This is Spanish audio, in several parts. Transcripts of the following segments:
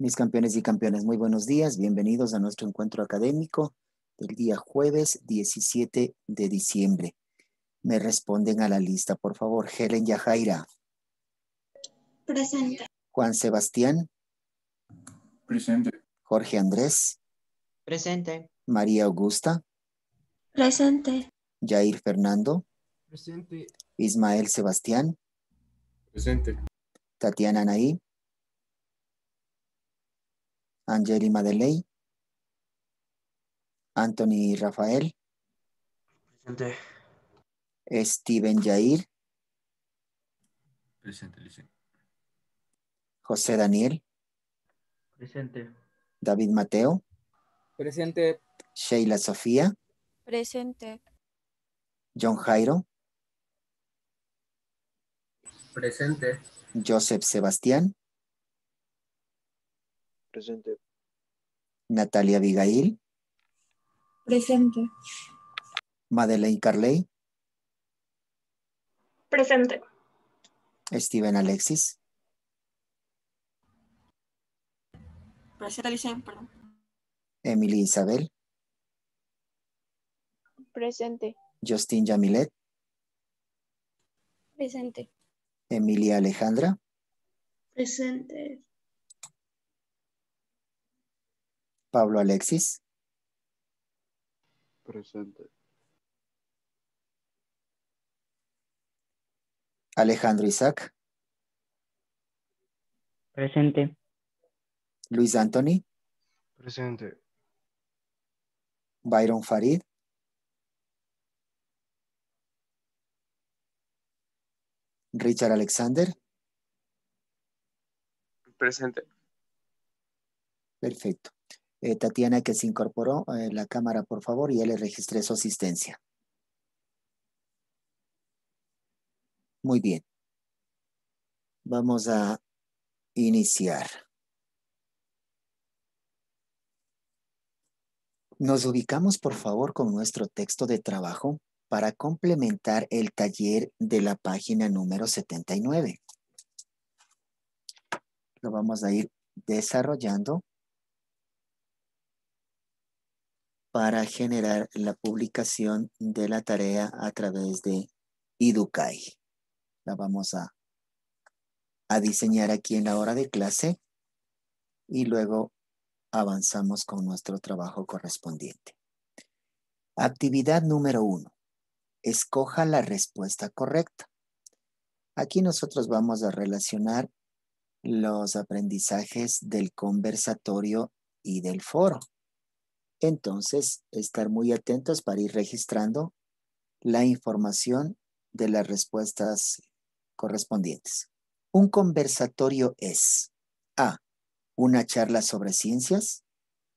Mis campeones y campeones, muy buenos días. Bienvenidos a nuestro encuentro académico del día jueves 17 de diciembre. Me responden a la lista, por favor. Helen Yajaira. Presente. Juan Sebastián. Presente. Jorge Andrés. Presente. María Augusta. Presente. Jair Fernando. Presente. Ismael Sebastián. Presente. Tatiana Naí. Angeli Madeley, Anthony Rafael, presente. Steven Jair. presente, Luis. José Daniel, presente. David Mateo, presente. Sheila Sofía, presente. John Jairo, presente. Joseph Sebastián, Presente. Natalia Vigail. Presente. Madeleine Carley. Presente. Steven Alexis. Presente, Emily Isabel. Presente. Justin Yamilet. Presente. Emilia Alejandra. Presente. Pablo Alexis. Presente. Alejandro Isaac. Presente. Luis Anthony. Presente. Byron Farid. Richard Alexander. Presente. Perfecto. Eh, Tatiana que se incorporó a eh, la cámara, por favor, y ya le registré su asistencia. Muy bien. Vamos a iniciar. Nos ubicamos, por favor, con nuestro texto de trabajo para complementar el taller de la página número 79. Lo vamos a ir desarrollando para generar la publicación de la tarea a través de Educai. La vamos a, a diseñar aquí en la hora de clase y luego avanzamos con nuestro trabajo correspondiente. Actividad número uno. Escoja la respuesta correcta. Aquí nosotros vamos a relacionar los aprendizajes del conversatorio y del foro. Entonces, estar muy atentos para ir registrando la información de las respuestas correspondientes. Un conversatorio es A. Una charla sobre ciencias.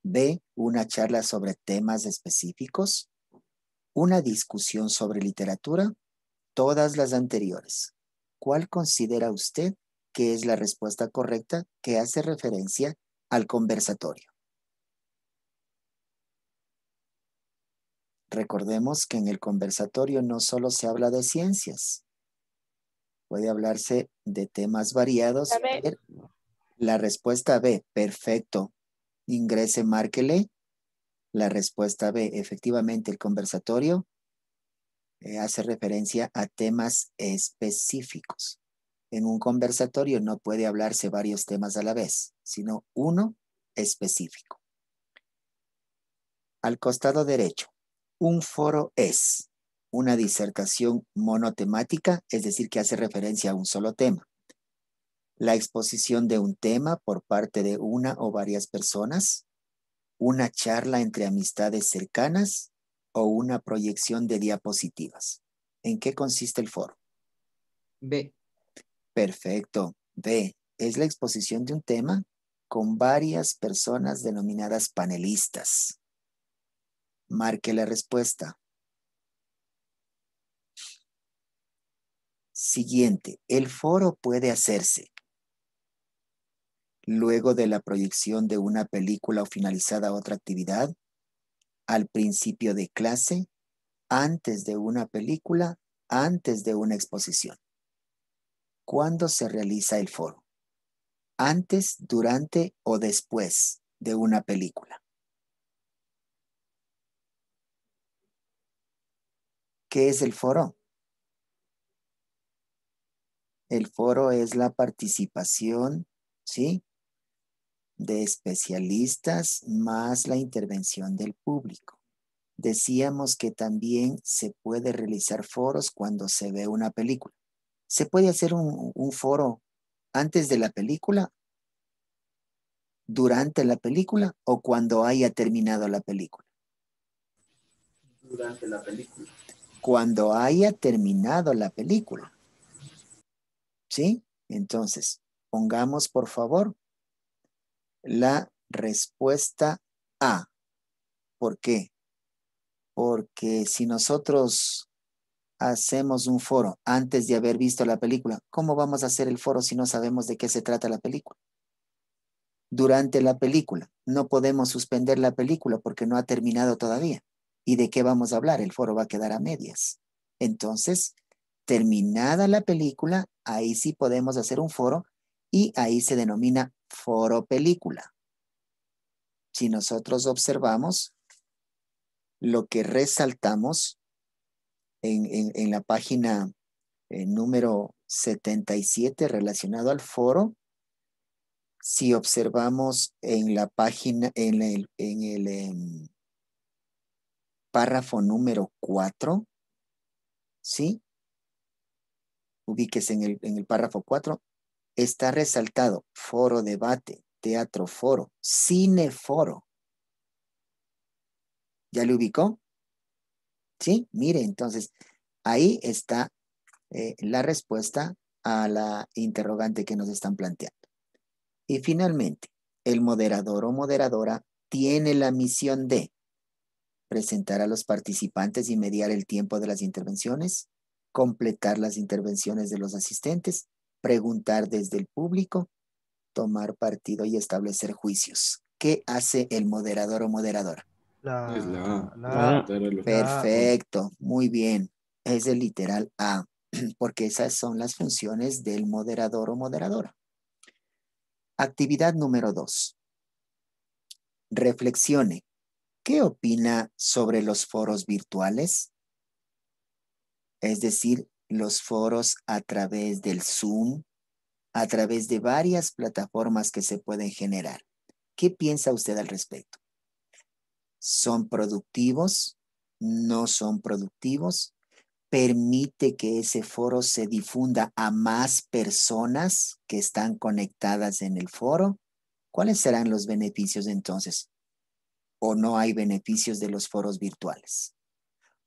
B. Una charla sobre temas específicos. Una discusión sobre literatura. Todas las anteriores. ¿Cuál considera usted que es la respuesta correcta que hace referencia al conversatorio? Recordemos que en el conversatorio no solo se habla de ciencias, puede hablarse de temas variados. La respuesta B, perfecto. Ingrese, márquele. La respuesta B, efectivamente, el conversatorio eh, hace referencia a temas específicos. En un conversatorio no puede hablarse varios temas a la vez, sino uno específico. Al costado derecho, un foro es una disertación monotemática, es decir, que hace referencia a un solo tema. La exposición de un tema por parte de una o varias personas, una charla entre amistades cercanas o una proyección de diapositivas. ¿En qué consiste el foro? B. Perfecto. B. Es la exposición de un tema con varias personas denominadas panelistas. Marque la respuesta. Siguiente, el foro puede hacerse luego de la proyección de una película o finalizada otra actividad, al principio de clase, antes de una película, antes de una exposición. ¿Cuándo se realiza el foro? Antes, durante o después de una película. ¿Qué es el foro? El foro es la participación, ¿sí? De especialistas más la intervención del público. Decíamos que también se puede realizar foros cuando se ve una película. ¿Se puede hacer un, un foro antes de la película, durante la película o cuando haya terminado la película? Durante la película cuando haya terminado la película. ¿Sí? Entonces, pongamos por favor la respuesta A. ¿Por qué? Porque si nosotros hacemos un foro antes de haber visto la película, ¿cómo vamos a hacer el foro si no sabemos de qué se trata la película? Durante la película, no podemos suspender la película porque no ha terminado todavía. ¿Y de qué vamos a hablar? El foro va a quedar a medias. Entonces, terminada la película, ahí sí podemos hacer un foro y ahí se denomina foro película. Si nosotros observamos lo que resaltamos en, la página eh, número 77 relacionado al foro, si observamos en la página, en el, em, párrafo número 4, ¿sí? Ubíquese en el, en el párrafo 4, está resaltado foro debate, teatro foro, cine foro. ¿Ya le ubicó? Sí, mire, entonces ahí está eh, la respuesta a la interrogante que nos están planteando. Y finalmente, el moderador o moderadora tiene la misión de presentar a los participantes y mediar el tiempo de las intervenciones, completar las intervenciones de los asistentes, preguntar desde el público, tomar partido y establecer juicios. ¿Qué hace el moderador o moderadora? La, Perfecto, muy bien. Es el literal A, porque esas son las funciones del moderador o moderadora. Actividad número dos. Reflexione ¿qué opina sobre los foros virtuales? Es decir, los foros a través del Zoom, a través de varias plataformas que se pueden generar. ¿Qué piensa usted al respecto? ¿Son productivos? ¿No son productivos? ¿Permite que ese foro se difunda a más personas que están conectadas en el foro? ¿Cuáles serán los beneficios entonces? o no hay beneficios de los foros virtuales.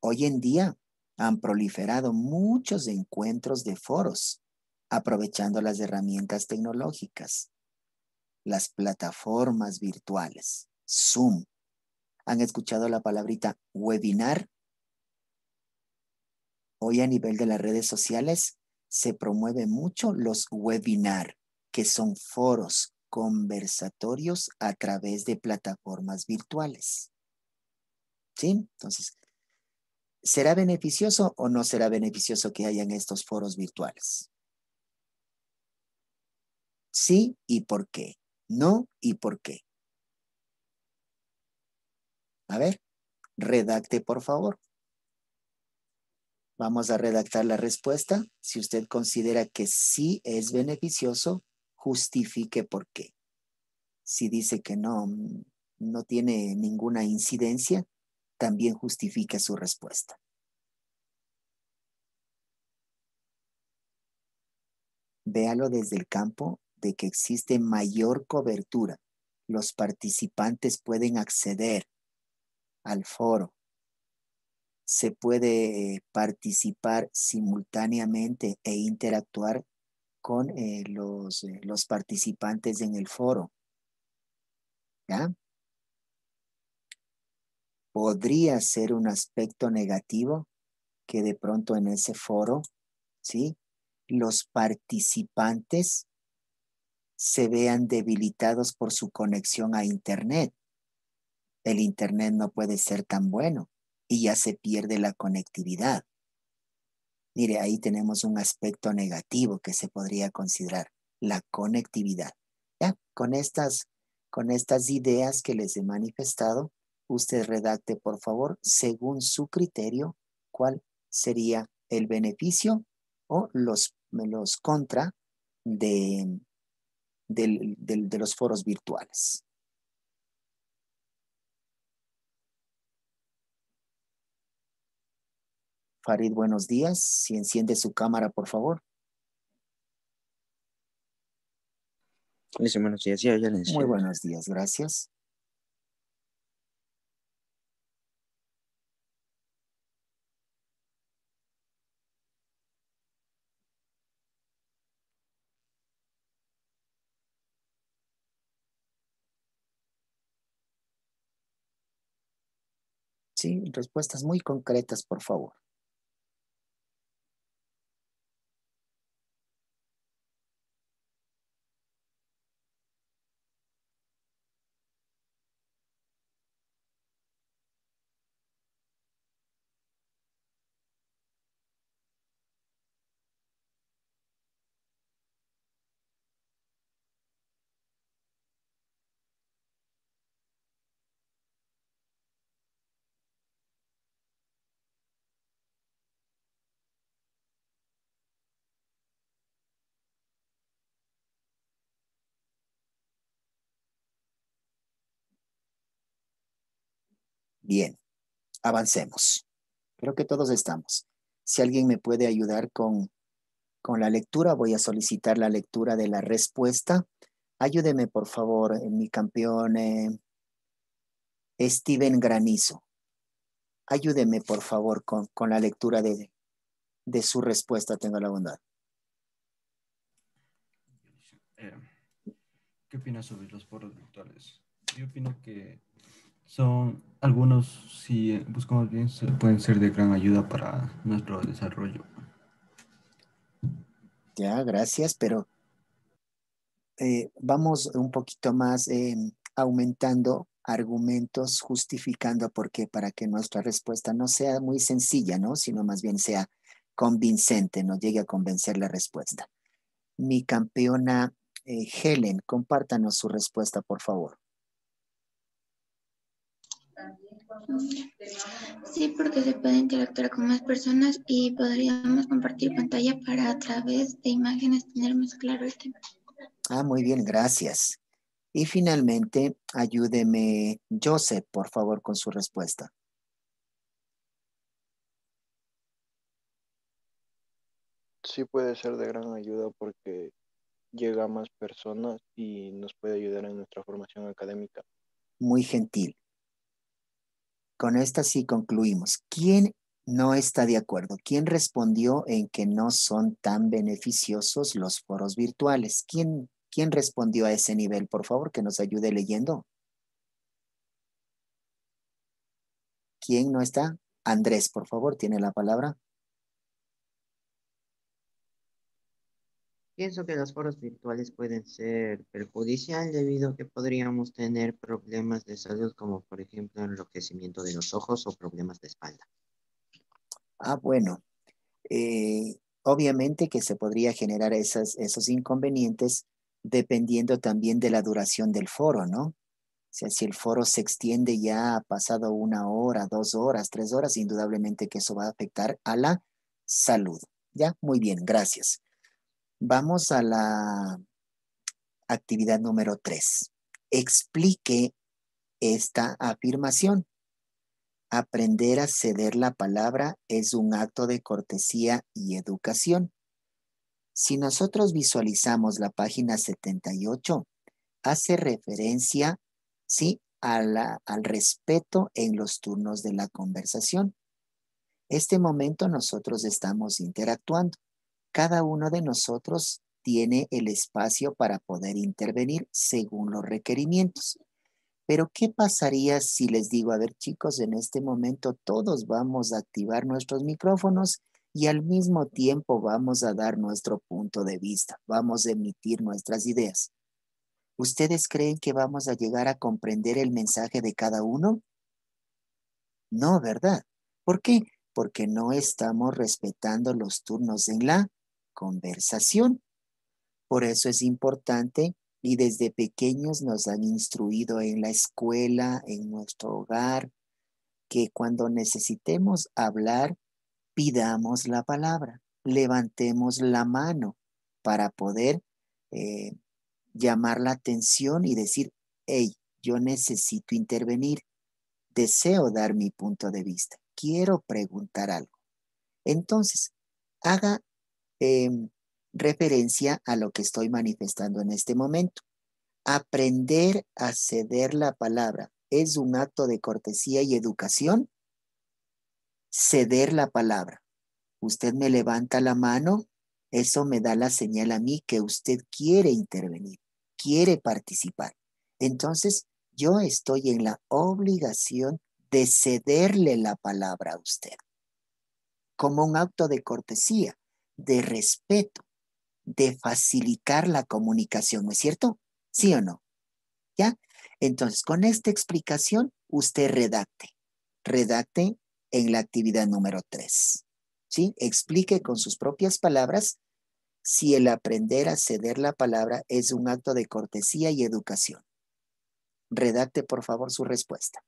Hoy en día han proliferado muchos encuentros de foros, aprovechando las herramientas tecnológicas, las plataformas virtuales, Zoom. ¿Han escuchado la palabrita webinar? Hoy a nivel de las redes sociales se promueve mucho los webinar, que son foros conversatorios a través de plataformas virtuales. ¿Sí? Entonces, ¿será beneficioso o no será beneficioso que hayan estos foros virtuales? Sí y por qué. No y por qué. A ver, redacte por favor. Vamos a redactar la respuesta. Si usted considera que sí es beneficioso, justifique por qué. Si dice que no, no tiene ninguna incidencia, también justifique su respuesta. Véalo desde el campo de que existe mayor cobertura. Los participantes pueden acceder al foro. Se puede participar simultáneamente e interactuar con eh, los, eh, los participantes en el foro. ¿Ya? Podría ser un aspecto negativo que de pronto en ese foro, ¿sí? Los participantes se vean debilitados por su conexión a Internet. El Internet no puede ser tan bueno y ya se pierde la conectividad. Mire, ahí tenemos un aspecto negativo que se podría considerar, la conectividad. Con, estas, ideas que les he manifestado, usted redacte, por favor, según su criterio, cuál sería el beneficio o los, contra de los foros virtuales. Farid, buenos días. Si enciende su cámara, por favor. buenos días. Muy buenos días, gracias. Sí, respuestas muy concretas, por favor. Bien, avancemos. Creo que todos estamos. Si alguien me puede ayudar con, la lectura, voy a solicitar la lectura de la respuesta. Ayúdeme, por favor, mi campeón eh, Steven Granizo. Ayúdeme, por favor, con, la lectura de, de su respuesta. Tengo la bondad. Eh, ¿Qué opinas sobre los foros virtuales? Yo opino que son algunos, si buscamos pues, bien, pueden ser de gran ayuda para nuestro desarrollo. Ya, gracias, pero eh, vamos un poquito más em, aumentando argumentos, justificando por qué, para que nuestra respuesta no sea muy sencilla, Sino más bien sea convincente, nos llegue a convencer la respuesta. Mi campeona eh, Helen, compártanos su respuesta, por favor. Sí, porque se puede interactuar con más personas y podríamos compartir pantalla para a través de imágenes tener más claro el tema. Ah, muy bien, gracias. Y finalmente, ayúdeme, Joseph, por favor, con su respuesta. Sí puede ser de gran ayuda porque llega a más personas y nos puede ayudar en nuestra formación académica. Muy gentil. Con esta sí concluimos. ¿Quién no está de acuerdo? ¿Quién respondió en que no son tan beneficiosos los foros virtuales? ¿Quién, quién respondió a ese nivel? Por favor, que nos ayude leyendo. ¿Quién no está? Andrés, por favor, tiene la palabra. Pienso que los foros virtuales pueden ser perjudicial debido a que podríamos tener problemas de salud como por ejemplo enloquecimiento de los ojos o problemas de espalda. Ah, bueno. Eh, obviamente que se podría generar esos inconvenientes dependiendo también de la duración del foro, ¿no? O sea, si el foro se extiende ya pasado una hora, dos horas, tres horas, indudablemente que eso va a afectar a la salud. Ya, muy bien, gracias. Vamos a la actividad número 3. Explique esta afirmación. Aprender a ceder la palabra es un acto de cortesía y educación. Si nosotros visualizamos la página 78, hace referencia, sí, al respeto en los turnos de la conversación. Este momento nosotros estamos interactuando cada uno de nosotros tiene el espacio para poder intervenir según los requerimientos. Pero ¿qué pasaría si les digo, a ver chicos, en este momento todos vamos a activar nuestros micrófonos y al mismo tiempo vamos a dar nuestro punto de vista, vamos a emitir nuestras ideas? ¿Ustedes creen que vamos a llegar a comprender el mensaje de cada uno? No, ¿verdad? ¿Por qué? Porque no estamos respetando los turnos en la conversación. Por eso es importante y desde pequeños nos han instruido en la escuela, en nuestro hogar, que cuando necesitemos hablar, pidamos la palabra, levantemos la mano para poder eh, llamar la atención y decir, hey, yo necesito intervenir, deseo dar mi punto de vista, quiero preguntar algo. Entonces, haga Em, referencia a lo que estoy manifestando en este momento. Aprender a ceder la palabra es un acto de cortesía y educación. Ceder la palabra. Usted me levanta la mano, eso me da la señal a mí que usted quiere intervenir, quiere participar. Entonces, yo estoy en la obligación de cederle la palabra a usted como un acto de cortesía de respeto, de facilitar la comunicación, ¿no es cierto? ¿Sí o no? ¿Ya? Entonces, con esta explicación, usted redacte. Redacte en la actividad número 3. ¿Sí? Explique con sus propias palabras si el aprender a ceder la palabra es un acto de cortesía y educación. Redacte, por favor, su respuesta.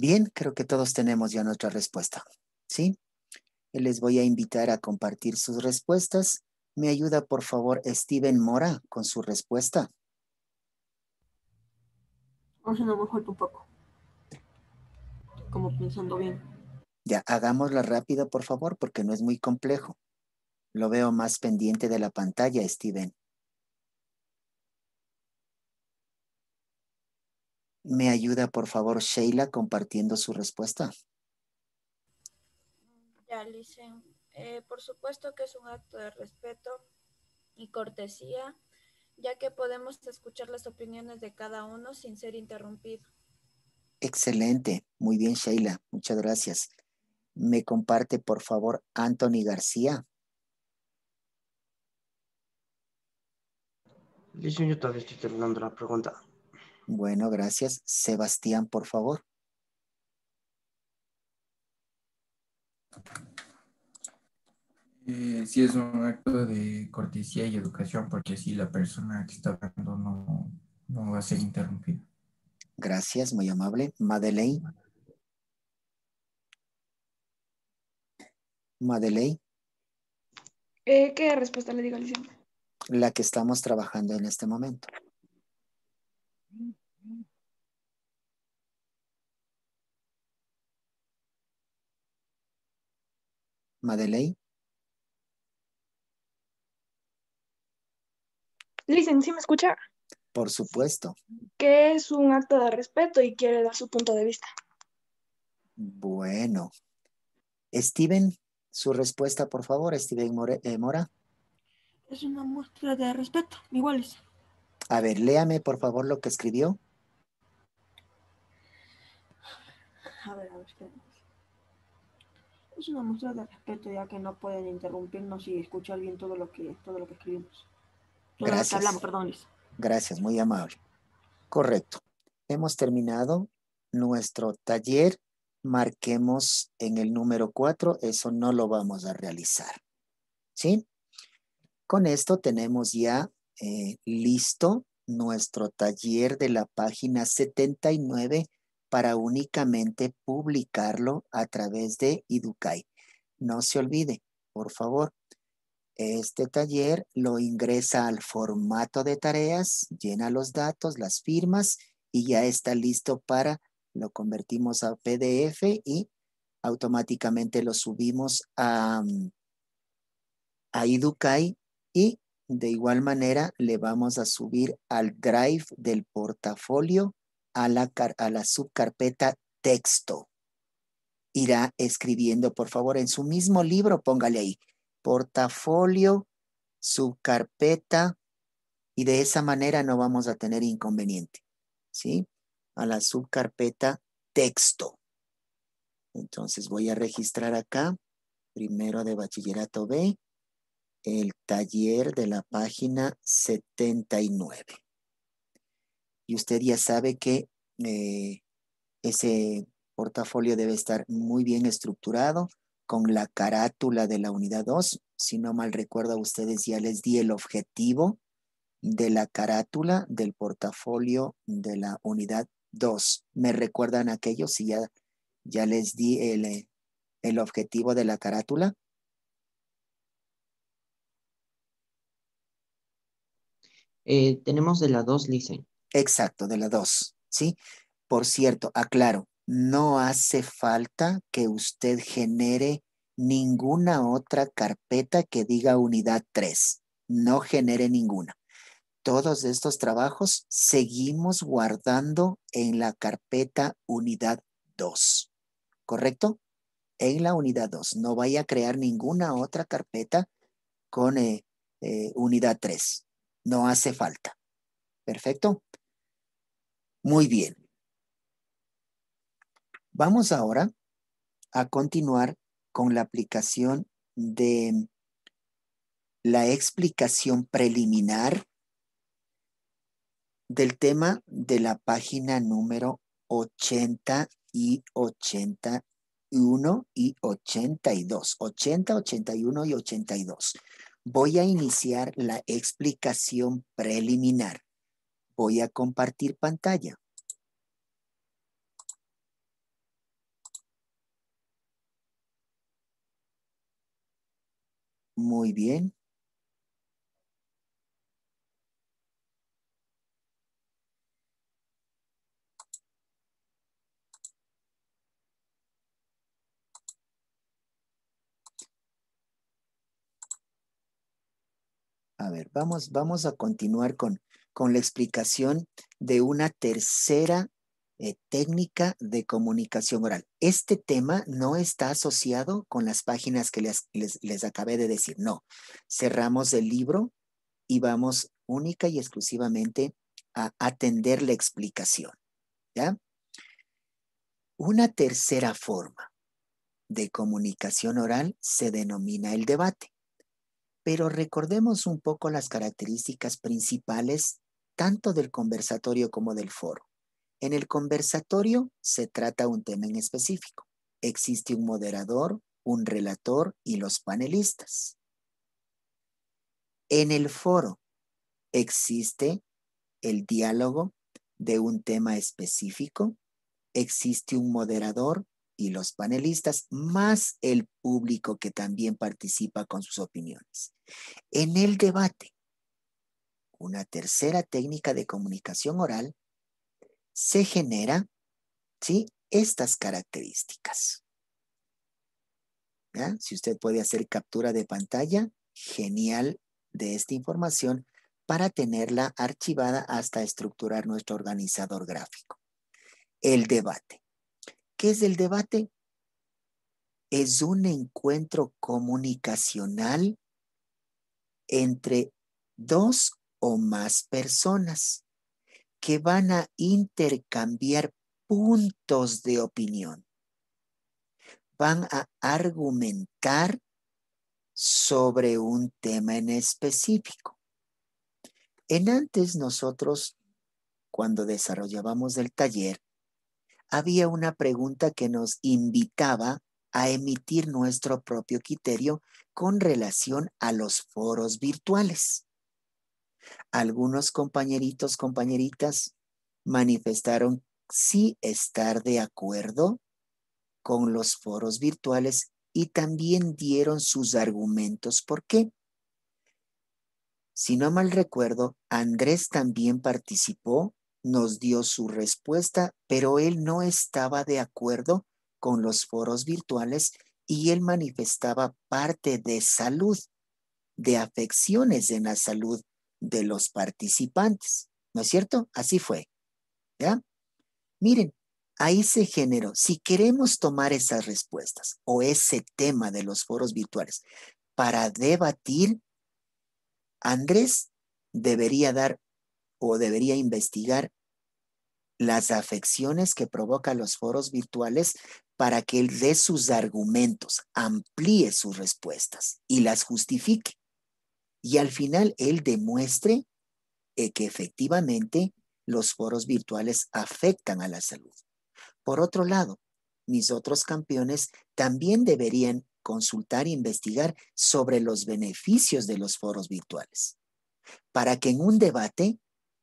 Bien, creo que todos tenemos ya nuestra respuesta, ¿sí? Les voy a invitar a compartir sus respuestas. ¿Me ayuda, por favor, Steven Mora con su respuesta? O sea, no me un poco. Como pensando bien. Ya, hagámosla rápido, por favor, porque no es muy complejo. Lo veo más pendiente de la pantalla, Steven. ¿Me ayuda, por favor, Sheila, compartiendo su respuesta? Ya, Lise. Eh, por supuesto que es un acto de respeto y cortesía, ya que podemos escuchar las opiniones de cada uno sin ser interrumpido. Excelente. Muy bien, Sheila. Muchas gracias. ¿Me comparte, por favor, Anthony García? Lise, yo todavía estoy terminando la pregunta. Bueno, gracias. Sebastián, por favor. Eh, sí, es un acto de cortesía y educación, porque así la persona que está hablando no, va a ser interrumpida. Gracias, muy amable. Madeleine. Madeleine. Eh, ¿Qué respuesta le digo Alicia? La que estamos trabajando en este momento. Mm. Madeleine, Listen, ¿sí me escucha? Por supuesto. Que es un acto de respeto y quiere dar su punto de vista. Bueno. Steven, su respuesta, por favor, Steven eh, Mora. Es una muestra de respeto, Igual es. A ver, léame, por favor, lo que escribió. A ver, a ver, qué. Es pues, una muestra de respeto ya que no pueden interrumpirnos y escuchar bien todo lo que, todo lo que escribimos. Gracias. hablamos, perdón, Gracias, muy amable. Correcto. Hemos terminado nuestro taller. Marquemos en el número 4, eso no lo vamos a realizar. ¿Sí? Con esto tenemos ya eh, listo nuestro taller de la página 79 para únicamente publicarlo a través de Educay. No se olvide, por favor. Este taller lo ingresa al formato de tareas, llena los datos, las firmas y ya está listo para, lo convertimos a PDF y automáticamente lo subimos a, mm, a y de igual manera le vamos a subir al drive del portafolio a la, a la subcarpeta texto. Irá escribiendo, por favor, en su mismo libro, póngale ahí, portafolio, subcarpeta, y de esa manera no vamos a tener inconveniente, ¿sí? A la subcarpeta texto. Entonces voy a registrar acá, primero de bachillerato B, el taller de la página 79 y usted ya sabe que eh, ese portafolio debe estar muy bien estructurado con la carátula de la unidad 2. Si no mal recuerdo, a ustedes ya les di el objetivo de la carátula del portafolio de la unidad 2. ¿Me recuerdan aquello? Si ya, ya les di el, eh, objetivo de la carátula. Eh, tenemos de la 2, Licen. Exacto, de la 2, ¿sí? Por cierto, aclaro, no hace falta que usted genere ninguna otra carpeta que diga unidad 3. No genere ninguna. Todos estos trabajos seguimos guardando en la carpeta unidad 2. ¿Correcto? En la unidad 2. No vaya a crear ninguna otra carpeta con eh, eh, unidad 3. No hace falta. Perfecto. Muy bien. Vamos ahora a continuar con la aplicación de la explicación preliminar del tema de la página número 80 y 81 y 82. 80, 81 y 82. Voy a iniciar la explicación preliminar. Voy a compartir pantalla. Muy bien. A ver, vamos, vamos a continuar con, con la explicación de una tercera eh, técnica de comunicación oral. Este tema no está asociado con las páginas que les, les, les acabé de decir, no. Cerramos el libro y vamos única y exclusivamente a atender la explicación. ¿Ya? Una tercera forma de comunicación oral se denomina el debate. Pero recordemos un poco las características principales tanto del conversatorio como del foro. En el conversatorio se trata un tema en específico. Existe un moderador, un relator y los panelistas. En el foro existe el diálogo de un tema específico, existe un moderador y los panelistas, más el público que también participa con sus opiniones. En el debate, una tercera técnica de comunicación oral, se genera estas características. Si usted puede hacer captura de pantalla, genial de esta información para tenerla archivada hasta estructurar nuestro organizador gráfico. El debate. ¿Qué es el debate? Es un encuentro comunicacional entre dos o más personas que van a intercambiar puntos de opinión. Van a argumentar sobre un tema en específico. En antes nosotros, cuando desarrollábamos el taller, había una pregunta que nos invitaba a emitir nuestro propio criterio con relación a los foros virtuales. Algunos compañeritos, compañeritas manifestaron sí estar de acuerdo con los foros virtuales y también dieron sus argumentos por qué. Si no mal recuerdo, Andrés también participó nos dio su respuesta, pero él no estaba de acuerdo con los foros virtuales y él manifestaba parte de salud, de afecciones en la salud de los participantes. ¿No es cierto? Así fue. ¿Ya? Miren, ahí se generó, si queremos tomar esas respuestas o ese tema de los foros virtuales para debatir, Andrés debería dar o debería investigar las afecciones que provocan los foros virtuales para que él dé sus argumentos, amplíe sus respuestas y las justifique. Y al final él demuestre eh, que efectivamente los foros virtuales afectan a la salud. Por otro lado, mis otros campeones también deberían consultar e investigar sobre los beneficios de los foros virtuales, para que en un debate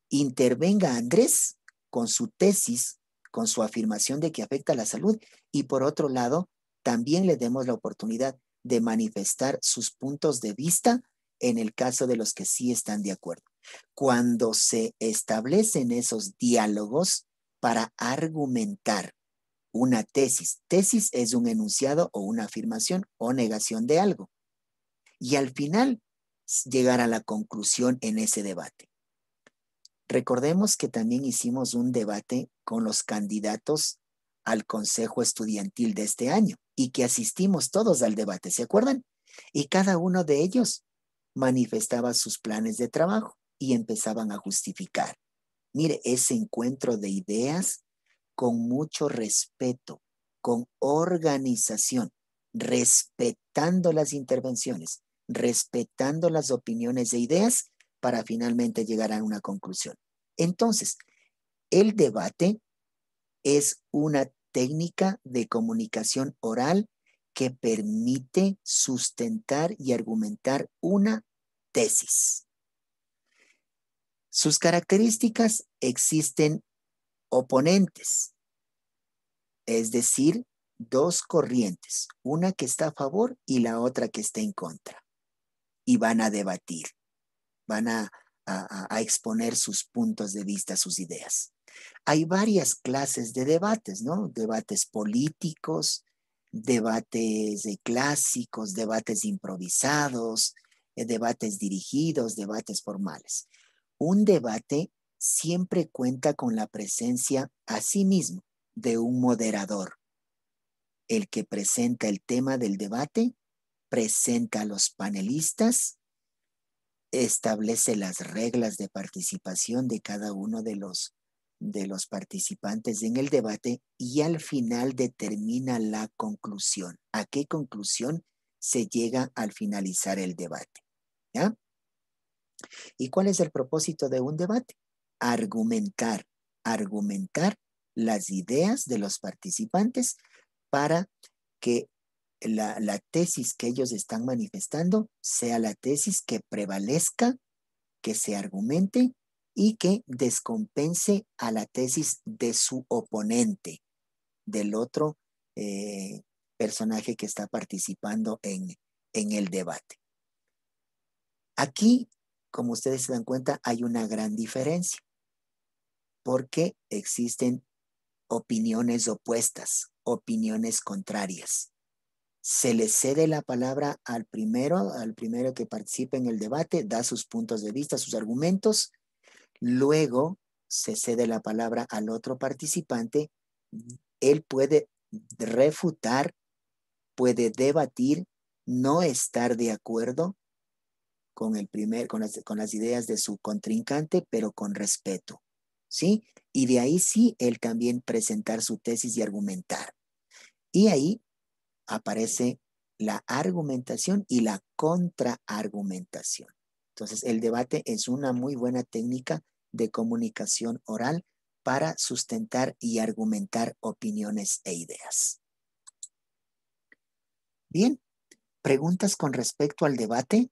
intervenga Andrés con su tesis, con su afirmación de que afecta a la salud y por otro lado, también le demos la oportunidad de manifestar sus puntos de vista en el caso de los que sí están de acuerdo. Cuando se establecen esos diálogos para argumentar una tesis, tesis es un enunciado o una afirmación o negación de algo. Y al final llegar a la conclusión en ese debate. Recordemos que también hicimos un debate con los candidatos al Consejo Estudiantil de este año y que asistimos todos al debate, ¿se acuerdan? Y cada uno de ellos manifestaba sus planes de trabajo y empezaban a justificar. Mire, ese encuentro de ideas con mucho respeto, con organización, respetando las intervenciones, respetando las opiniones e ideas, para finalmente llegar a una conclusión. Entonces, el debate es una técnica de comunicación oral que permite sustentar y argumentar una tesis. Sus características existen oponentes, es decir, dos corrientes, una que está a favor y la otra que está en contra, y van a debatir van a, exponer sus puntos de vista, sus ideas. Hay varias clases de debates, ¿no? Debates políticos, debates clásicos, debates improvisados, eh, debates dirigidos, debates formales. Un debate siempre cuenta con la presencia a sí mismo de un moderador. El que presenta el tema del debate presenta a los panelistas establece las reglas de participación de cada uno de los, de los participantes en el debate y al final determina la conclusión. ¿A qué conclusión se llega al finalizar el debate? ¿Y cuál es el propósito de un debate? Argumentar, argumentar las ideas de los participantes para que la, tesis que ellos están manifestando sea la tesis que prevalezca, que se argumente y que descompense a la tesis de su oponente, del otro eh, personaje que está participando en el debate. Aquí, como ustedes se dan cuenta, hay una gran diferencia, porque existen opiniones opuestas, opiniones contrarias se le cede la palabra al primero, al primero que participe en el debate, da sus puntos de vista, sus argumentos, luego se cede la palabra al otro participante, él puede refutar, puede debatir, no estar de acuerdo con, el primer, con, las, las ideas de su contrincante, pero con respeto, ¿sí? Y de ahí sí, él también presentar su tesis y argumentar. Y ahí aparece la argumentación y la contraargumentación. Entonces, el debate es una muy buena técnica de comunicación oral para sustentar y argumentar opiniones e ideas. Bien, preguntas con respecto al debate,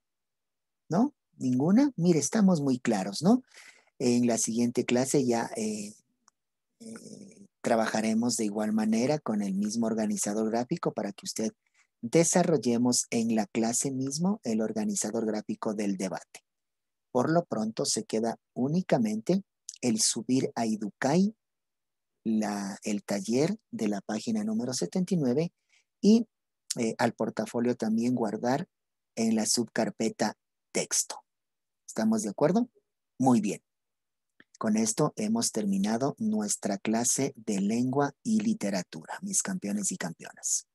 ¿no? Ninguna. Mire, estamos muy claros, ¿no? En la siguiente clase ya eh, eh, Trabajaremos de igual manera con el mismo organizador gráfico para que usted desarrollemos en la clase mismo el organizador gráfico del debate. Por lo pronto se queda únicamente el subir a Educai, el taller de la página número 79 y eh, al portafolio también guardar en la subcarpeta texto. ¿Estamos de acuerdo? Muy bien. Con esto hemos terminado nuestra clase de lengua y literatura, mis campeones y campeonas.